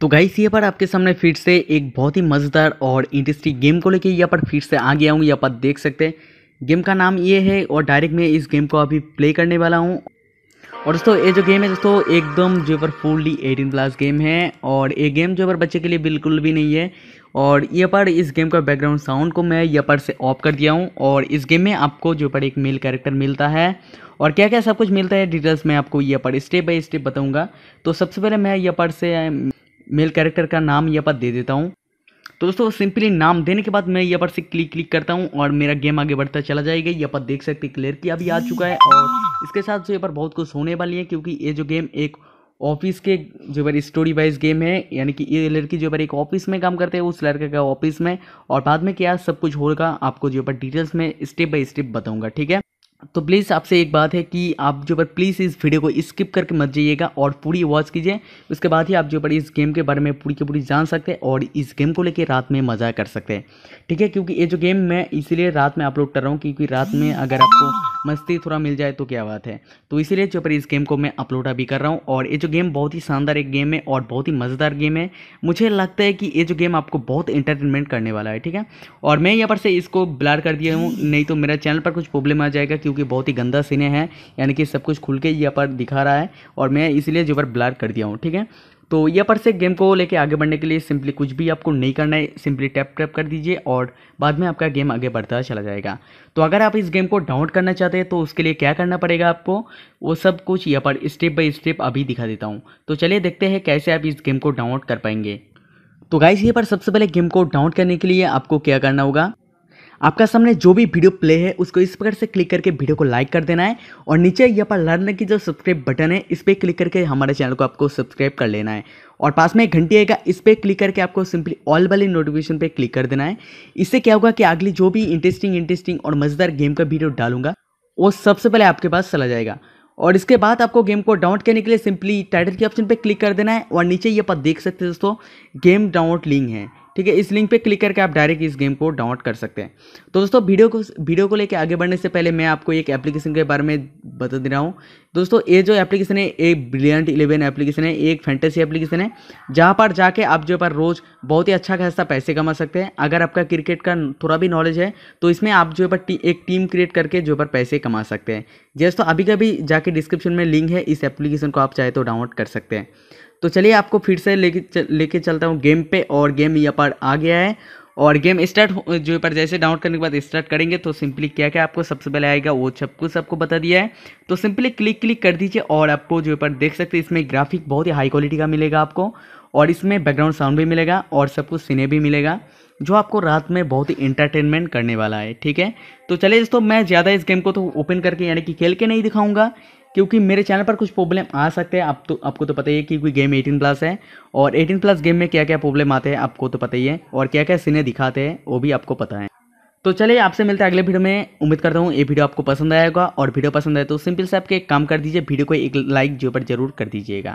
तो गाइस ये पर आपके सामने फिर से एक बहुत ही मज़ेदार और इंटरेस्टिंग गेम को लेके यहाँ पर फिर से आ गया हूँ यहाँ पर देख सकते हैं गेम का नाम ये है और डायरेक्ट मैं इस गेम को अभी प्ले करने वाला हूँ और दोस्तों ये जो गेम है दोस्तों एकदम जो पर फुल्ली एटीन प्लस गेम है और ये गेम जो पर बच्चे के लिए बिल्कुल भी नहीं है और ये पर इस गेम का बैकग्राउंड साउंड को मैं यहाँ पर से ऑफ कर दिया हूँ और इस गेम में आपको जो पर एक मेल कैरेक्टर मिलता है और क्या क्या सब कुछ मिलता है डिटेल्स मैं आपको यहाँ पर स्टेप बाई स्टेप बताऊँगा तो सबसे पहले मैं यहाँ पर से मेल कैरेक्टर का नाम यहाँ पर दे देता हूँ तो दोस्तों सिंपली नाम देने के बाद मैं यहाँ पर से क्लिक क्लिक करता हूँ और मेरा गेम आगे बढ़ता चला जाएगा यहाँ पर देख सकते क्लियर की अभी आ चुका है और इसके साथ जो यहाँ पर बहुत कुछ होने वाली है क्योंकि ये जो गेम एक ऑफिस के जो पर स्टोरी वाइज गेम है यानी कि ये लड़की जो पर एक ऑफिस में काम करते हैं उस लड़के का ऑफिस में और बाद में क्या सब कुछ होगा आपको जो पर डिटेल्स में स्टेप बाय स्टेप बताऊंगा ठीक है तो प्लीज़ आपसे एक बात है कि आप जो पर प्लीज़ इस वीडियो को स्किप करके मत जाइएगा और पूरी वॉच कीजिए उसके बाद ही आप जो पर इस गेम के बारे में पूरी की पूरी जान सकते हैं और इस गेम को लेके रात में मज़ा कर सकते हैं ठीक है क्योंकि ये जो गेम मैं इसीलिए रात में अपलोड कर रहा हूँ क्योंकि रात में अगर आपको मस्ती थोड़ा मिल जाए तो क्या बात है तो इसीलिए जो पर इस गेम को मैं अपलोड अभी कर रहा हूँ और ये जो गेम बहुत ही शानदार एक गेम है और बहुत ही मज़ेदार गेम है मुझे लगता है कि ये जो गेम आपको बहुत इंटरटेनमेंट करने वाला है ठीक है और मैं यहाँ पर से इसको ब्लार कर दिया हूँ नहीं तो मेरा चैनल पर कुछ प्रॉब्लम आ जाएगा क्योंकि बहुत ही गंदा सीने है यानी कि सब कुछ खुल के यहाँ पर दिखा रहा है और मैं इसलिए जो पर ब्लर कर दिया हूँ ठीक है तो यहाँ पर से गेम को लेके आगे बढ़ने के लिए सिंपली कुछ भी आपको नहीं करना है सिंपली टैप टैप कर दीजिए और बाद में आपका गेम आगे बढ़ता चला जाएगा तो अगर आप इस गेम को डाउनलोड करना चाहते हैं तो उसके लिए क्या करना पड़ेगा आपको वो सब कुछ यहाँ पर स्टेप बाई स्टेप अभी दिखा देता हूँ तो चलिए देखते हैं कैसे आप इस गेम को डाउनलोड कर पाएंगे तो गाइस यहाँ पर सबसे पहले गेम को डाउनलोड करने के लिए आपको क्या करना होगा आपका सामने जो भी वीडियो प्ले है उसको इस प्रकार से क्लिक करके वीडियो को लाइक कर देना है और नीचे यहाँ पर लर्न की जो सब्सक्राइब बटन है इस पर क्लिक करके हमारे चैनल को आपको सब्सक्राइब कर लेना है और पास में एक घंटी आएगा इस पर क्लिक करके आपको सिंपली ऑल वाली नोटिफिकेशन पे क्लिक कर देना है इससे क्या होगा कि अगली जो भी इंटरेस्टिंग इंटरेस्टिंग और मज़ेदार गेम का वीडियो डालूंगा वो सबसे पहले आपके पास चला जाएगा और इसके बाद आपको गेम को डाउनलोड करने के लिए सिंपली टाइटल के ऑप्शन पर क्लिक कर देना है और नीचे ये पर देख सकते हैं दोस्तों गेम डाउनलोड लिंक है ठीक है इस लिंक पे क्लिक करके आप डायरेक्ट इस गेम को डाउनलोड कर सकते हैं तो दोस्तों वीडियो को वीडियो को लेकर आगे बढ़ने से पहले मैं आपको एक एप्लीकेशन के बारे में बता दे रहा हूँ दोस्तों ये जो एप्लीकेशन है एक ब्रिलियंट इलेवन एप्लीकेशन है एक फैंटेसी एप्लीकेशन है जहाँ पर जाके आप जो पर रोज़ बहुत ही अच्छा खासा पैसे कमा सकते हैं अगर आपका क्रिकेट का थोड़ा भी नॉलेज है तो इसमें आप जो पर टी, एक टीम क्रिएट करके जो पर पैसे कमा सकते हैं तो अभी कभी जाके डिस्क्रिप्शन में लिंक है इस एप्लीकेशन को आप चाहे तो डाउनलोड कर सकते हैं तो चलिए आपको फिर से लेके लेके चलता हूँ गेम पे और गेम यहाँ पर आ गया है और गेम स्टार्ट जो पर जैसे डाउनलोड करने के बाद स्टार्ट करेंगे तो सिंपली क्या क्या आपको सबसे पहले आएगा वो सब कुछ आपको बता दिया है तो सिंपली क्लिक क्लिक कर दीजिए और आपको जो पर देख सकते हैं इसमें ग्राफिक बहुत ही हाई क्वालिटी का मिलेगा आपको और इसमें बैकग्राउंड साउंड भी मिलेगा और सब कुछ सिने भी मिलेगा जो आपको रात में बहुत ही इंटरटेनमेंट करने वाला है ठीक है तो चलिए दोस्तों मैं ज़्यादा इस गेम को तो ओपन करके यानी कि खेल के नहीं दिखाऊंगा क्योंकि मेरे चैनल पर कुछ प्रॉब्लम आ सकते हैं आप तो आपको तो पता ही है कि कोई गेम 18 प्लस है और 18 प्लस गेम में क्या क्या प्रॉब्लम आते हैं आपको तो पता ही है और क्या क्या सीने दिखाते हैं वो भी आपको पता है तो चलिए आपसे मिलते हैं अगले वीडियो में उम्मीद करता हूँ ये वीडियो आपको पसंद आएगा और वीडियो पसंद आए तो सिंपल से आपके काम कर दीजिए वीडियो को एक लाइक जो पर जरूर कर दीजिएगा